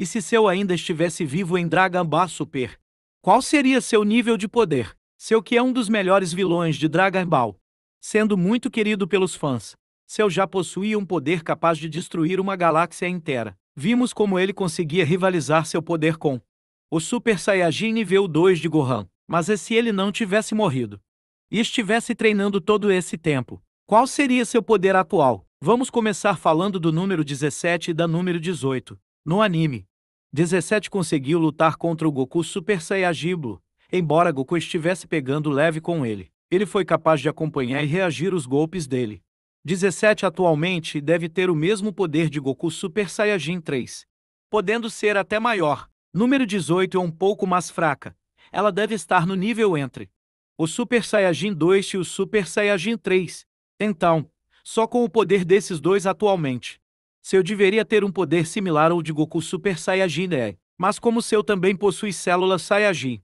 E se seu ainda estivesse vivo em Dragon Ball Super? Qual seria seu nível de poder? Seu que é um dos melhores vilões de Dragon Ball, Sendo muito querido pelos fãs, seu já possuía um poder capaz de destruir uma galáxia inteira. Vimos como ele conseguia rivalizar seu poder com o Super Saiyajin nível 2 de Gohan. Mas e se ele não tivesse morrido? E estivesse treinando todo esse tempo? Qual seria seu poder atual? Vamos começar falando do número 17 e da número 18. No anime, 17 conseguiu lutar contra o Goku Super Saiyajiblo, embora Goku estivesse pegando leve com ele. Ele foi capaz de acompanhar e reagir os golpes dele. 17 atualmente deve ter o mesmo poder de Goku Super Saiyajin 3, podendo ser até maior. Número 18 é um pouco mais fraca. Ela deve estar no nível entre o Super Saiyajin 2 e o Super Saiyajin 3. Então, só com o poder desses dois atualmente, seu deveria ter um poder similar ao de Goku Super Saiyajin, né? Mas como seu também possui células Saiyajin.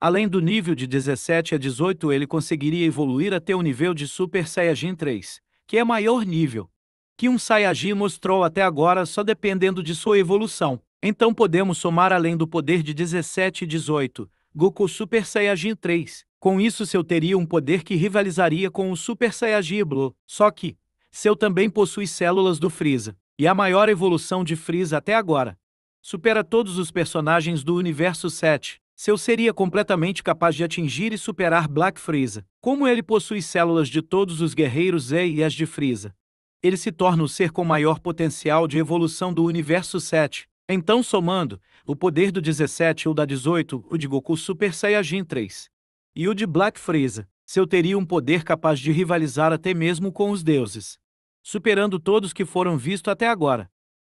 Além do nível de 17 a 18, ele conseguiria evoluir até o nível de Super Saiyajin 3, que é maior nível que um Saiyajin mostrou até agora só dependendo de sua evolução. Então podemos somar além do poder de 17 e 18, Goku Super Saiyajin 3. Com isso, seu teria um poder que rivalizaria com o Super Saiyajin Blue. Só que, seu também possui células do Freeza e a maior evolução de Freeza até agora. Supera todos os personagens do universo 7. Seu seria completamente capaz de atingir e superar Black Freeza. Como ele possui células de todos os guerreiros Z e as de Freeza, ele se torna o ser com maior potencial de evolução do universo 7. Então, somando, o poder do 17 ou da 18, o de Goku Super Saiyajin 3 e o de Black Freeza, seu teria um poder capaz de rivalizar até mesmo com os deuses superando todos que foram vistos até agora.